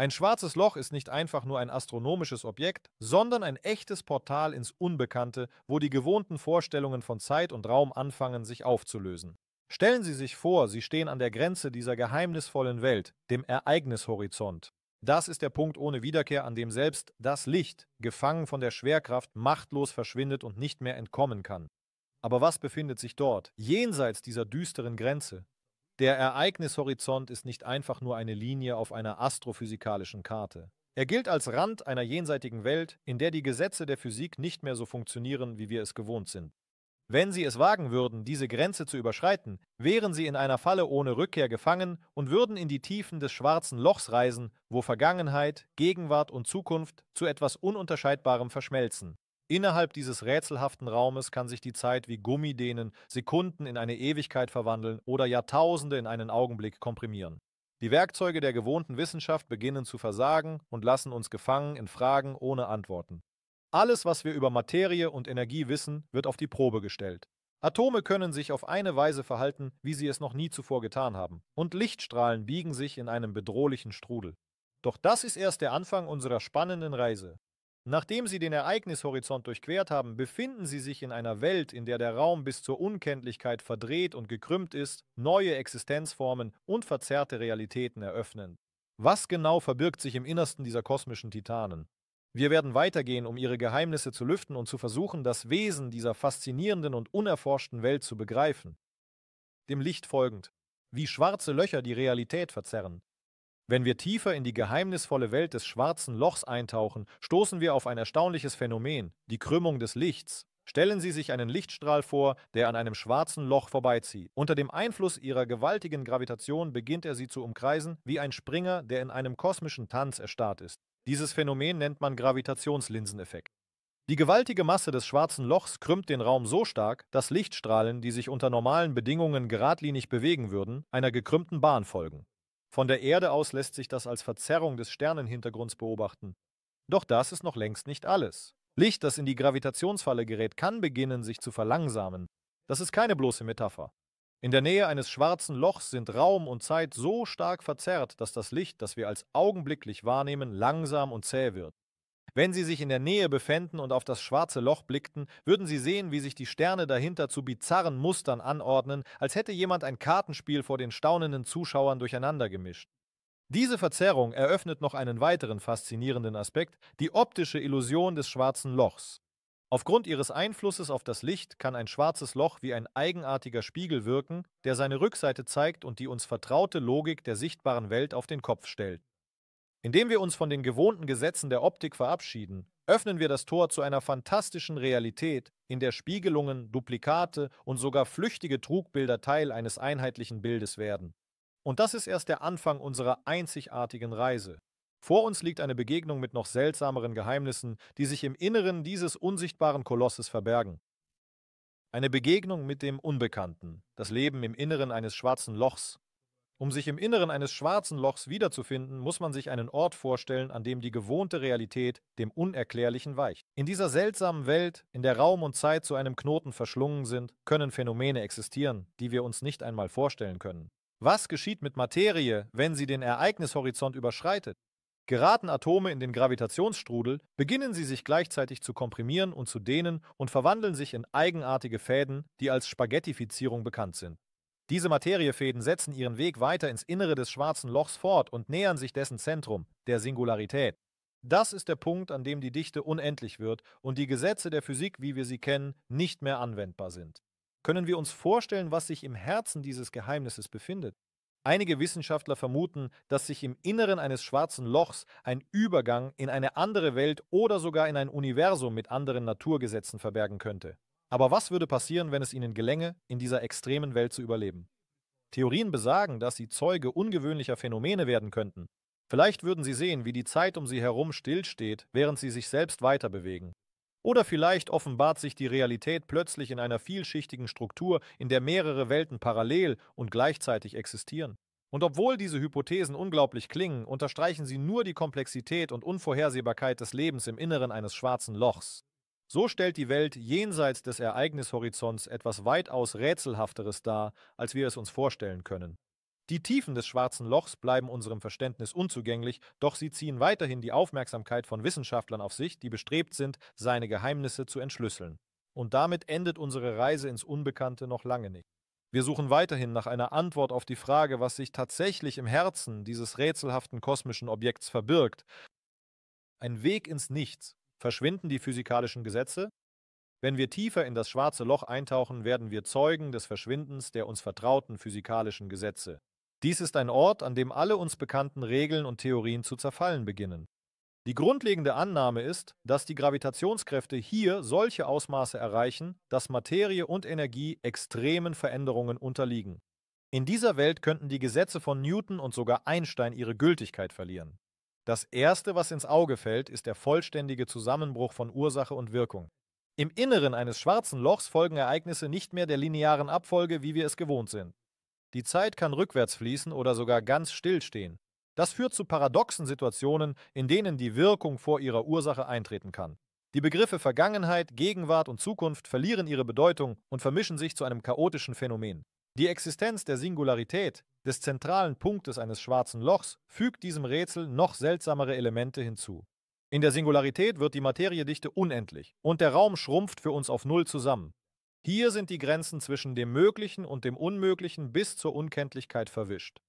Ein schwarzes Loch ist nicht einfach nur ein astronomisches Objekt, sondern ein echtes Portal ins Unbekannte, wo die gewohnten Vorstellungen von Zeit und Raum anfangen, sich aufzulösen. Stellen Sie sich vor, Sie stehen an der Grenze dieser geheimnisvollen Welt, dem Ereignishorizont. Das ist der Punkt ohne Wiederkehr, an dem selbst das Licht, gefangen von der Schwerkraft, machtlos verschwindet und nicht mehr entkommen kann. Aber was befindet sich dort, jenseits dieser düsteren Grenze? Der Ereignishorizont ist nicht einfach nur eine Linie auf einer astrophysikalischen Karte. Er gilt als Rand einer jenseitigen Welt, in der die Gesetze der Physik nicht mehr so funktionieren, wie wir es gewohnt sind. Wenn sie es wagen würden, diese Grenze zu überschreiten, wären sie in einer Falle ohne Rückkehr gefangen und würden in die Tiefen des schwarzen Lochs reisen, wo Vergangenheit, Gegenwart und Zukunft zu etwas Ununterscheidbarem verschmelzen. Innerhalb dieses rätselhaften Raumes kann sich die Zeit wie Gummi dehnen, Sekunden in eine Ewigkeit verwandeln oder Jahrtausende in einen Augenblick komprimieren. Die Werkzeuge der gewohnten Wissenschaft beginnen zu versagen und lassen uns gefangen in Fragen ohne Antworten. Alles, was wir über Materie und Energie wissen, wird auf die Probe gestellt. Atome können sich auf eine Weise verhalten, wie sie es noch nie zuvor getan haben, und Lichtstrahlen biegen sich in einem bedrohlichen Strudel. Doch das ist erst der Anfang unserer spannenden Reise. Nachdem sie den Ereignishorizont durchquert haben, befinden sie sich in einer Welt, in der der Raum bis zur Unkenntlichkeit verdreht und gekrümmt ist, neue Existenzformen und verzerrte Realitäten eröffnen. Was genau verbirgt sich im Innersten dieser kosmischen Titanen? Wir werden weitergehen, um ihre Geheimnisse zu lüften und zu versuchen, das Wesen dieser faszinierenden und unerforschten Welt zu begreifen. Dem Licht folgend, wie schwarze Löcher die Realität verzerren, wenn wir tiefer in die geheimnisvolle Welt des schwarzen Lochs eintauchen, stoßen wir auf ein erstaunliches Phänomen, die Krümmung des Lichts. Stellen Sie sich einen Lichtstrahl vor, der an einem schwarzen Loch vorbeizieht. Unter dem Einfluss ihrer gewaltigen Gravitation beginnt er sie zu umkreisen, wie ein Springer, der in einem kosmischen Tanz erstarrt ist. Dieses Phänomen nennt man Gravitationslinseneffekt. Die gewaltige Masse des schwarzen Lochs krümmt den Raum so stark, dass Lichtstrahlen, die sich unter normalen Bedingungen geradlinig bewegen würden, einer gekrümmten Bahn folgen. Von der Erde aus lässt sich das als Verzerrung des Sternenhintergrunds beobachten. Doch das ist noch längst nicht alles. Licht, das in die Gravitationsfalle gerät, kann beginnen, sich zu verlangsamen. Das ist keine bloße Metapher. In der Nähe eines schwarzen Lochs sind Raum und Zeit so stark verzerrt, dass das Licht, das wir als augenblicklich wahrnehmen, langsam und zäh wird. Wenn sie sich in der Nähe befänden und auf das schwarze Loch blickten, würden sie sehen, wie sich die Sterne dahinter zu bizarren Mustern anordnen, als hätte jemand ein Kartenspiel vor den staunenden Zuschauern durcheinander gemischt. Diese Verzerrung eröffnet noch einen weiteren faszinierenden Aspekt, die optische Illusion des schwarzen Lochs. Aufgrund ihres Einflusses auf das Licht kann ein schwarzes Loch wie ein eigenartiger Spiegel wirken, der seine Rückseite zeigt und die uns vertraute Logik der sichtbaren Welt auf den Kopf stellt. Indem wir uns von den gewohnten Gesetzen der Optik verabschieden, öffnen wir das Tor zu einer fantastischen Realität, in der Spiegelungen, Duplikate und sogar flüchtige Trugbilder Teil eines einheitlichen Bildes werden. Und das ist erst der Anfang unserer einzigartigen Reise. Vor uns liegt eine Begegnung mit noch seltsameren Geheimnissen, die sich im Inneren dieses unsichtbaren Kolosses verbergen. Eine Begegnung mit dem Unbekannten, das Leben im Inneren eines schwarzen Lochs, um sich im Inneren eines schwarzen Lochs wiederzufinden, muss man sich einen Ort vorstellen, an dem die gewohnte Realität dem Unerklärlichen weicht. In dieser seltsamen Welt, in der Raum und Zeit zu einem Knoten verschlungen sind, können Phänomene existieren, die wir uns nicht einmal vorstellen können. Was geschieht mit Materie, wenn sie den Ereignishorizont überschreitet? Geraten Atome in den Gravitationsstrudel, beginnen sie sich gleichzeitig zu komprimieren und zu dehnen und verwandeln sich in eigenartige Fäden, die als Spaghettifizierung bekannt sind. Diese Materiefäden setzen ihren Weg weiter ins Innere des schwarzen Lochs fort und nähern sich dessen Zentrum, der Singularität. Das ist der Punkt, an dem die Dichte unendlich wird und die Gesetze der Physik, wie wir sie kennen, nicht mehr anwendbar sind. Können wir uns vorstellen, was sich im Herzen dieses Geheimnisses befindet? Einige Wissenschaftler vermuten, dass sich im Inneren eines schwarzen Lochs ein Übergang in eine andere Welt oder sogar in ein Universum mit anderen Naturgesetzen verbergen könnte. Aber was würde passieren, wenn es ihnen gelänge, in dieser extremen Welt zu überleben? Theorien besagen, dass sie Zeuge ungewöhnlicher Phänomene werden könnten. Vielleicht würden sie sehen, wie die Zeit um sie herum stillsteht, während sie sich selbst weiterbewegen. Oder vielleicht offenbart sich die Realität plötzlich in einer vielschichtigen Struktur, in der mehrere Welten parallel und gleichzeitig existieren. Und obwohl diese Hypothesen unglaublich klingen, unterstreichen sie nur die Komplexität und Unvorhersehbarkeit des Lebens im Inneren eines schwarzen Lochs. So stellt die Welt jenseits des Ereignishorizonts etwas weitaus Rätselhafteres dar, als wir es uns vorstellen können. Die Tiefen des schwarzen Lochs bleiben unserem Verständnis unzugänglich, doch sie ziehen weiterhin die Aufmerksamkeit von Wissenschaftlern auf sich, die bestrebt sind, seine Geheimnisse zu entschlüsseln. Und damit endet unsere Reise ins Unbekannte noch lange nicht. Wir suchen weiterhin nach einer Antwort auf die Frage, was sich tatsächlich im Herzen dieses rätselhaften kosmischen Objekts verbirgt. Ein Weg ins Nichts verschwinden die physikalischen Gesetze? Wenn wir tiefer in das schwarze Loch eintauchen, werden wir Zeugen des Verschwindens der uns vertrauten physikalischen Gesetze. Dies ist ein Ort, an dem alle uns bekannten Regeln und Theorien zu zerfallen beginnen. Die grundlegende Annahme ist, dass die Gravitationskräfte hier solche Ausmaße erreichen, dass Materie und Energie extremen Veränderungen unterliegen. In dieser Welt könnten die Gesetze von Newton und sogar Einstein ihre Gültigkeit verlieren. Das Erste, was ins Auge fällt, ist der vollständige Zusammenbruch von Ursache und Wirkung. Im Inneren eines schwarzen Lochs folgen Ereignisse nicht mehr der linearen Abfolge, wie wir es gewohnt sind. Die Zeit kann rückwärts fließen oder sogar ganz stillstehen. Das führt zu paradoxen Situationen, in denen die Wirkung vor ihrer Ursache eintreten kann. Die Begriffe Vergangenheit, Gegenwart und Zukunft verlieren ihre Bedeutung und vermischen sich zu einem chaotischen Phänomen. Die Existenz der Singularität, des zentralen Punktes eines schwarzen Lochs fügt diesem Rätsel noch seltsamere Elemente hinzu. In der Singularität wird die Materiedichte unendlich und der Raum schrumpft für uns auf Null zusammen. Hier sind die Grenzen zwischen dem Möglichen und dem Unmöglichen bis zur Unkenntlichkeit verwischt.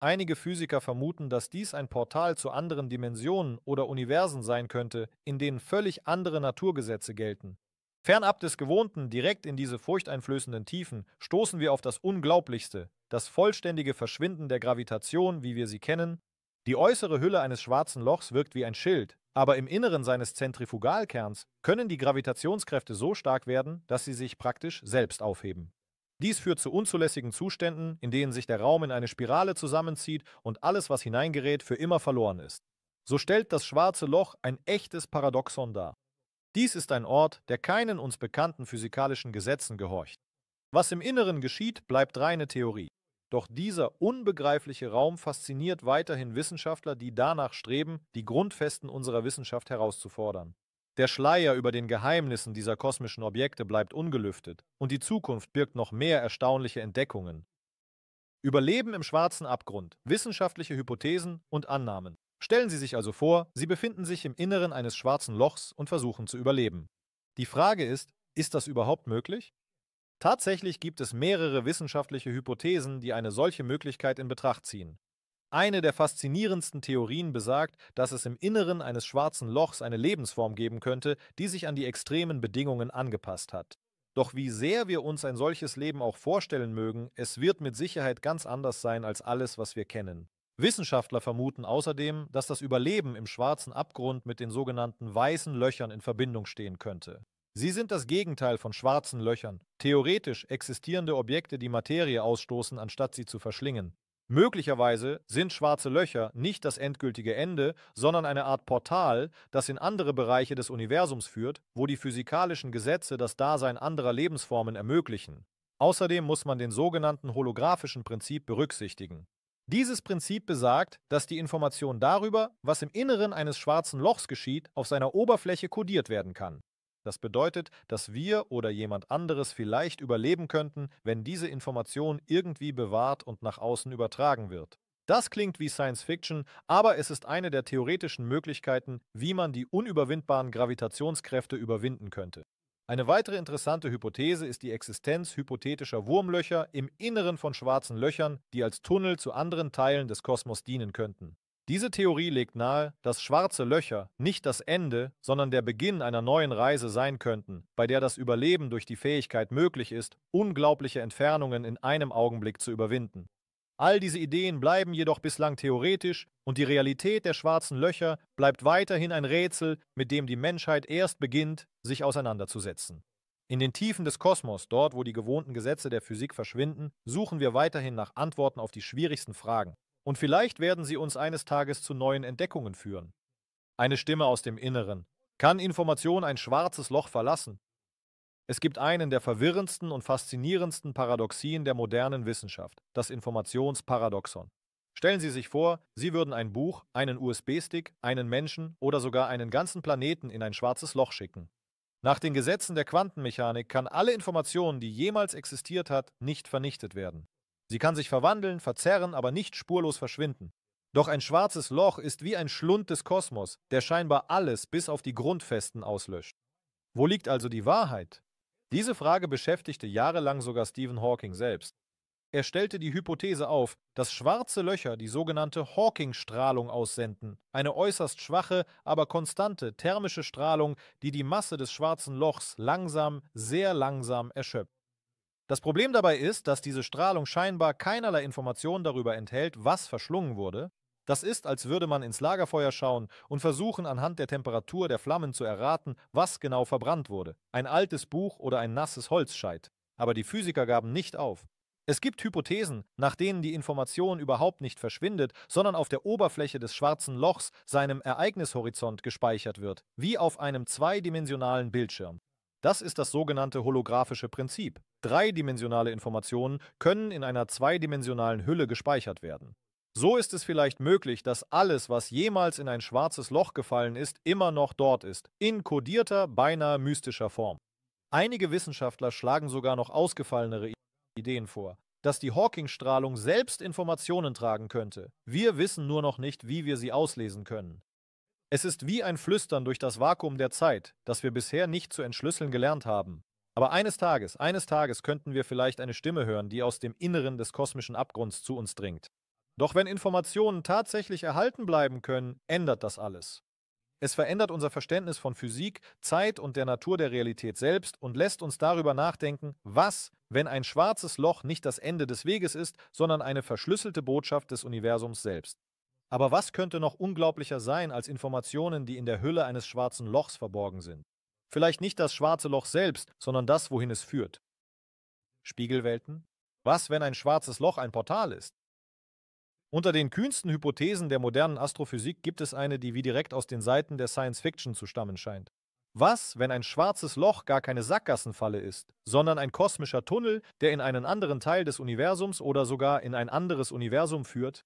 Einige Physiker vermuten, dass dies ein Portal zu anderen Dimensionen oder Universen sein könnte, in denen völlig andere Naturgesetze gelten. Fernab des Gewohnten, direkt in diese furchteinflößenden Tiefen, stoßen wir auf das Unglaublichste, das vollständige Verschwinden der Gravitation, wie wir sie kennen, die äußere Hülle eines schwarzen Lochs wirkt wie ein Schild, aber im Inneren seines Zentrifugalkerns können die Gravitationskräfte so stark werden, dass sie sich praktisch selbst aufheben. Dies führt zu unzulässigen Zuständen, in denen sich der Raum in eine Spirale zusammenzieht und alles, was hineingerät, für immer verloren ist. So stellt das schwarze Loch ein echtes Paradoxon dar. Dies ist ein Ort, der keinen uns bekannten physikalischen Gesetzen gehorcht. Was im Inneren geschieht, bleibt reine Theorie. Doch dieser unbegreifliche Raum fasziniert weiterhin Wissenschaftler, die danach streben, die Grundfesten unserer Wissenschaft herauszufordern. Der Schleier über den Geheimnissen dieser kosmischen Objekte bleibt ungelüftet, und die Zukunft birgt noch mehr erstaunliche Entdeckungen. Überleben im schwarzen Abgrund, wissenschaftliche Hypothesen und Annahmen. Stellen Sie sich also vor, Sie befinden sich im Inneren eines schwarzen Lochs und versuchen zu überleben. Die Frage ist, ist das überhaupt möglich? Tatsächlich gibt es mehrere wissenschaftliche Hypothesen, die eine solche Möglichkeit in Betracht ziehen. Eine der faszinierendsten Theorien besagt, dass es im Inneren eines schwarzen Lochs eine Lebensform geben könnte, die sich an die extremen Bedingungen angepasst hat. Doch wie sehr wir uns ein solches Leben auch vorstellen mögen, es wird mit Sicherheit ganz anders sein als alles, was wir kennen. Wissenschaftler vermuten außerdem, dass das Überleben im schwarzen Abgrund mit den sogenannten weißen Löchern in Verbindung stehen könnte. Sie sind das Gegenteil von schwarzen Löchern, theoretisch existierende Objekte, die Materie ausstoßen, anstatt sie zu verschlingen. Möglicherweise sind schwarze Löcher nicht das endgültige Ende, sondern eine Art Portal, das in andere Bereiche des Universums führt, wo die physikalischen Gesetze das Dasein anderer Lebensformen ermöglichen. Außerdem muss man den sogenannten holographischen Prinzip berücksichtigen. Dieses Prinzip besagt, dass die Information darüber, was im Inneren eines schwarzen Lochs geschieht, auf seiner Oberfläche kodiert werden kann. Das bedeutet, dass wir oder jemand anderes vielleicht überleben könnten, wenn diese Information irgendwie bewahrt und nach außen übertragen wird. Das klingt wie Science Fiction, aber es ist eine der theoretischen Möglichkeiten, wie man die unüberwindbaren Gravitationskräfte überwinden könnte. Eine weitere interessante Hypothese ist die Existenz hypothetischer Wurmlöcher im Inneren von schwarzen Löchern, die als Tunnel zu anderen Teilen des Kosmos dienen könnten. Diese Theorie legt nahe, dass schwarze Löcher nicht das Ende, sondern der Beginn einer neuen Reise sein könnten, bei der das Überleben durch die Fähigkeit möglich ist, unglaubliche Entfernungen in einem Augenblick zu überwinden. All diese Ideen bleiben jedoch bislang theoretisch und die Realität der schwarzen Löcher bleibt weiterhin ein Rätsel, mit dem die Menschheit erst beginnt, sich auseinanderzusetzen. In den Tiefen des Kosmos, dort wo die gewohnten Gesetze der Physik verschwinden, suchen wir weiterhin nach Antworten auf die schwierigsten Fragen. Und vielleicht werden sie uns eines Tages zu neuen Entdeckungen führen. Eine Stimme aus dem Inneren. Kann Information ein schwarzes Loch verlassen? Es gibt einen der verwirrendsten und faszinierendsten Paradoxien der modernen Wissenschaft, das Informationsparadoxon. Stellen Sie sich vor, Sie würden ein Buch, einen USB-Stick, einen Menschen oder sogar einen ganzen Planeten in ein schwarzes Loch schicken. Nach den Gesetzen der Quantenmechanik kann alle Information, die jemals existiert hat, nicht vernichtet werden. Sie kann sich verwandeln, verzerren, aber nicht spurlos verschwinden. Doch ein schwarzes Loch ist wie ein Schlund des Kosmos, der scheinbar alles bis auf die Grundfesten auslöscht. Wo liegt also die Wahrheit? Diese Frage beschäftigte jahrelang sogar Stephen Hawking selbst. Er stellte die Hypothese auf, dass schwarze Löcher die sogenannte Hawking-Strahlung aussenden, eine äußerst schwache, aber konstante thermische Strahlung, die die Masse des schwarzen Lochs langsam, sehr langsam erschöpft. Das Problem dabei ist, dass diese Strahlung scheinbar keinerlei Informationen darüber enthält, was verschlungen wurde. Das ist, als würde man ins Lagerfeuer schauen und versuchen, anhand der Temperatur der Flammen zu erraten, was genau verbrannt wurde. Ein altes Buch oder ein nasses Holzscheit. Aber die Physiker gaben nicht auf. Es gibt Hypothesen, nach denen die Information überhaupt nicht verschwindet, sondern auf der Oberfläche des schwarzen Lochs, seinem Ereignishorizont, gespeichert wird, wie auf einem zweidimensionalen Bildschirm. Das ist das sogenannte holographische Prinzip. Dreidimensionale Informationen können in einer zweidimensionalen Hülle gespeichert werden. So ist es vielleicht möglich, dass alles, was jemals in ein schwarzes Loch gefallen ist, immer noch dort ist, in kodierter, beinahe mystischer Form. Einige Wissenschaftler schlagen sogar noch ausgefallenere Ideen vor, dass die Hawking-Strahlung selbst Informationen tragen könnte. Wir wissen nur noch nicht, wie wir sie auslesen können. Es ist wie ein Flüstern durch das Vakuum der Zeit, das wir bisher nicht zu entschlüsseln gelernt haben. Aber eines Tages, eines Tages könnten wir vielleicht eine Stimme hören, die aus dem Inneren des kosmischen Abgrunds zu uns dringt. Doch wenn Informationen tatsächlich erhalten bleiben können, ändert das alles. Es verändert unser Verständnis von Physik, Zeit und der Natur der Realität selbst und lässt uns darüber nachdenken, was, wenn ein schwarzes Loch nicht das Ende des Weges ist, sondern eine verschlüsselte Botschaft des Universums selbst. Aber was könnte noch unglaublicher sein als Informationen, die in der Hülle eines schwarzen Lochs verborgen sind? Vielleicht nicht das schwarze Loch selbst, sondern das, wohin es führt. Spiegelwelten? Was, wenn ein schwarzes Loch ein Portal ist? Unter den kühnsten Hypothesen der modernen Astrophysik gibt es eine, die wie direkt aus den Seiten der Science Fiction zu stammen scheint. Was, wenn ein schwarzes Loch gar keine Sackgassenfalle ist, sondern ein kosmischer Tunnel, der in einen anderen Teil des Universums oder sogar in ein anderes Universum führt?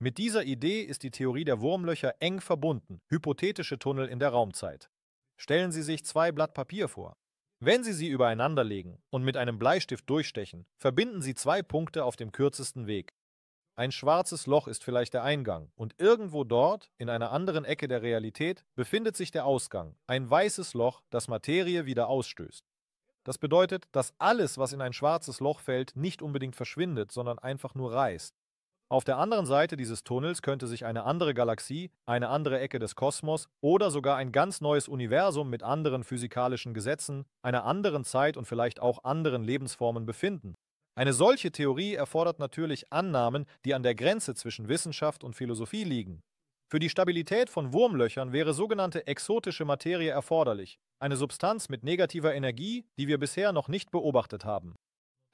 Mit dieser Idee ist die Theorie der Wurmlöcher eng verbunden, hypothetische Tunnel in der Raumzeit. Stellen Sie sich zwei Blatt Papier vor. Wenn Sie sie übereinander legen und mit einem Bleistift durchstechen, verbinden Sie zwei Punkte auf dem kürzesten Weg. Ein schwarzes Loch ist vielleicht der Eingang und irgendwo dort, in einer anderen Ecke der Realität, befindet sich der Ausgang, ein weißes Loch, das Materie wieder ausstößt. Das bedeutet, dass alles, was in ein schwarzes Loch fällt, nicht unbedingt verschwindet, sondern einfach nur reißt. Auf der anderen Seite dieses Tunnels könnte sich eine andere Galaxie, eine andere Ecke des Kosmos oder sogar ein ganz neues Universum mit anderen physikalischen Gesetzen, einer anderen Zeit und vielleicht auch anderen Lebensformen befinden. Eine solche Theorie erfordert natürlich Annahmen, die an der Grenze zwischen Wissenschaft und Philosophie liegen. Für die Stabilität von Wurmlöchern wäre sogenannte exotische Materie erforderlich, eine Substanz mit negativer Energie, die wir bisher noch nicht beobachtet haben.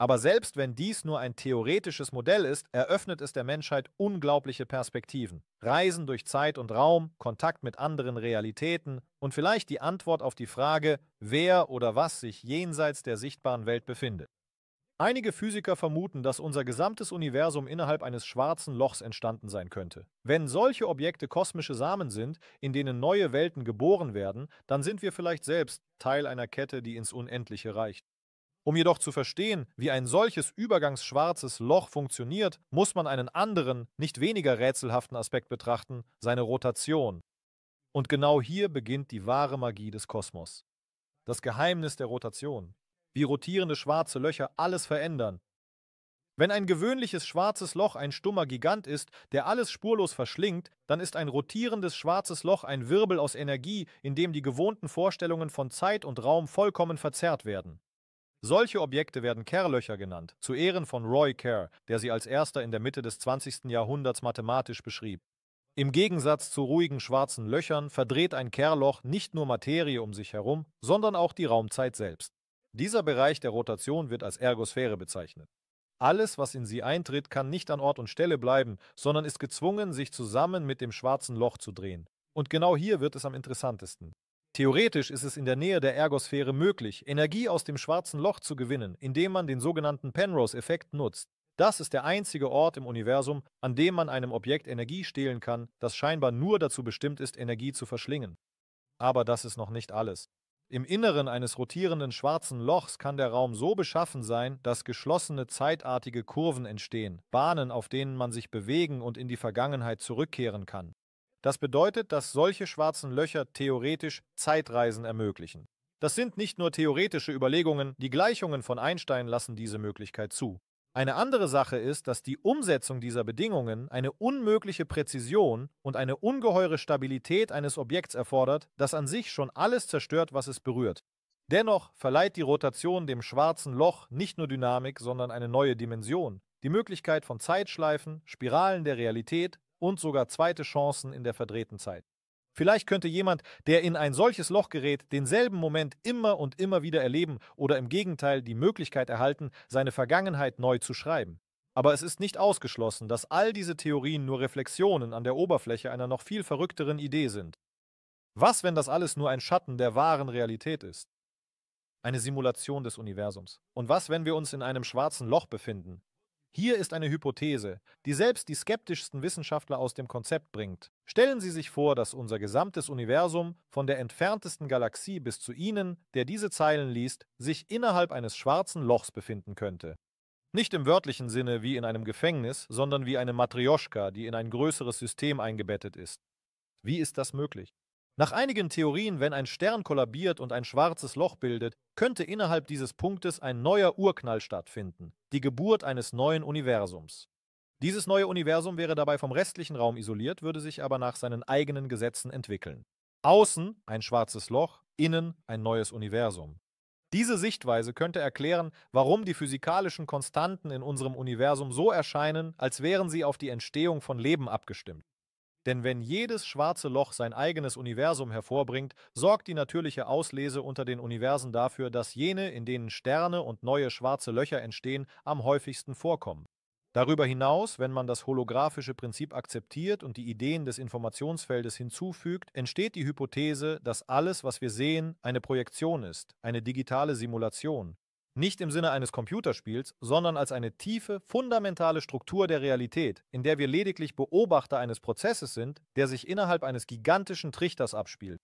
Aber selbst wenn dies nur ein theoretisches Modell ist, eröffnet es der Menschheit unglaubliche Perspektiven. Reisen durch Zeit und Raum, Kontakt mit anderen Realitäten und vielleicht die Antwort auf die Frage, wer oder was sich jenseits der sichtbaren Welt befindet. Einige Physiker vermuten, dass unser gesamtes Universum innerhalb eines schwarzen Lochs entstanden sein könnte. Wenn solche Objekte kosmische Samen sind, in denen neue Welten geboren werden, dann sind wir vielleicht selbst Teil einer Kette, die ins Unendliche reicht. Um jedoch zu verstehen, wie ein solches übergangsschwarzes Loch funktioniert, muss man einen anderen, nicht weniger rätselhaften Aspekt betrachten, seine Rotation. Und genau hier beginnt die wahre Magie des Kosmos. Das Geheimnis der Rotation. Wie rotierende schwarze Löcher alles verändern. Wenn ein gewöhnliches schwarzes Loch ein stummer Gigant ist, der alles spurlos verschlingt, dann ist ein rotierendes schwarzes Loch ein Wirbel aus Energie, in dem die gewohnten Vorstellungen von Zeit und Raum vollkommen verzerrt werden. Solche Objekte werden Kerrlöcher genannt, zu Ehren von Roy Kerr, der sie als erster in der Mitte des 20. Jahrhunderts mathematisch beschrieb. Im Gegensatz zu ruhigen schwarzen Löchern verdreht ein Kerrloch nicht nur Materie um sich herum, sondern auch die Raumzeit selbst. Dieser Bereich der Rotation wird als Ergosphäre bezeichnet. Alles, was in sie eintritt, kann nicht an Ort und Stelle bleiben, sondern ist gezwungen, sich zusammen mit dem schwarzen Loch zu drehen. Und genau hier wird es am interessantesten. Theoretisch ist es in der Nähe der Ergosphäre möglich, Energie aus dem schwarzen Loch zu gewinnen, indem man den sogenannten Penrose-Effekt nutzt. Das ist der einzige Ort im Universum, an dem man einem Objekt Energie stehlen kann, das scheinbar nur dazu bestimmt ist, Energie zu verschlingen. Aber das ist noch nicht alles. Im Inneren eines rotierenden schwarzen Lochs kann der Raum so beschaffen sein, dass geschlossene zeitartige Kurven entstehen, Bahnen, auf denen man sich bewegen und in die Vergangenheit zurückkehren kann. Das bedeutet, dass solche schwarzen Löcher theoretisch Zeitreisen ermöglichen. Das sind nicht nur theoretische Überlegungen, die Gleichungen von Einstein lassen diese Möglichkeit zu. Eine andere Sache ist, dass die Umsetzung dieser Bedingungen eine unmögliche Präzision und eine ungeheure Stabilität eines Objekts erfordert, das an sich schon alles zerstört, was es berührt. Dennoch verleiht die Rotation dem schwarzen Loch nicht nur Dynamik, sondern eine neue Dimension, die Möglichkeit von Zeitschleifen, Spiralen der Realität und sogar zweite Chancen in der verdrehten Zeit. Vielleicht könnte jemand, der in ein solches Loch gerät, denselben Moment immer und immer wieder erleben oder im Gegenteil die Möglichkeit erhalten, seine Vergangenheit neu zu schreiben. Aber es ist nicht ausgeschlossen, dass all diese Theorien nur Reflexionen an der Oberfläche einer noch viel verrückteren Idee sind. Was, wenn das alles nur ein Schatten der wahren Realität ist? Eine Simulation des Universums. Und was, wenn wir uns in einem schwarzen Loch befinden, hier ist eine Hypothese, die selbst die skeptischsten Wissenschaftler aus dem Konzept bringt. Stellen Sie sich vor, dass unser gesamtes Universum, von der entferntesten Galaxie bis zu Ihnen, der diese Zeilen liest, sich innerhalb eines schwarzen Lochs befinden könnte. Nicht im wörtlichen Sinne wie in einem Gefängnis, sondern wie eine Matrioschka, die in ein größeres System eingebettet ist. Wie ist das möglich? Nach einigen Theorien, wenn ein Stern kollabiert und ein schwarzes Loch bildet, könnte innerhalb dieses Punktes ein neuer Urknall stattfinden, die Geburt eines neuen Universums. Dieses neue Universum wäre dabei vom restlichen Raum isoliert, würde sich aber nach seinen eigenen Gesetzen entwickeln. Außen ein schwarzes Loch, innen ein neues Universum. Diese Sichtweise könnte erklären, warum die physikalischen Konstanten in unserem Universum so erscheinen, als wären sie auf die Entstehung von Leben abgestimmt. Denn wenn jedes schwarze Loch sein eigenes Universum hervorbringt, sorgt die natürliche Auslese unter den Universen dafür, dass jene, in denen Sterne und neue schwarze Löcher entstehen, am häufigsten vorkommen. Darüber hinaus, wenn man das holographische Prinzip akzeptiert und die Ideen des Informationsfeldes hinzufügt, entsteht die Hypothese, dass alles, was wir sehen, eine Projektion ist, eine digitale Simulation, nicht im Sinne eines Computerspiels, sondern als eine tiefe, fundamentale Struktur der Realität, in der wir lediglich Beobachter eines Prozesses sind, der sich innerhalb eines gigantischen Trichters abspielt.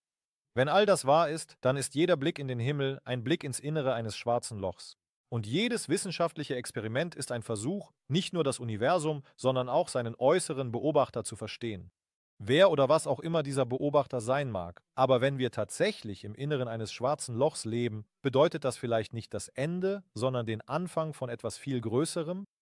Wenn all das wahr ist, dann ist jeder Blick in den Himmel ein Blick ins Innere eines schwarzen Lochs. Und jedes wissenschaftliche Experiment ist ein Versuch, nicht nur das Universum, sondern auch seinen äußeren Beobachter zu verstehen wer oder was auch immer dieser Beobachter sein mag. Aber wenn wir tatsächlich im Inneren eines schwarzen Lochs leben, bedeutet das vielleicht nicht das Ende, sondern den Anfang von etwas viel Größerem,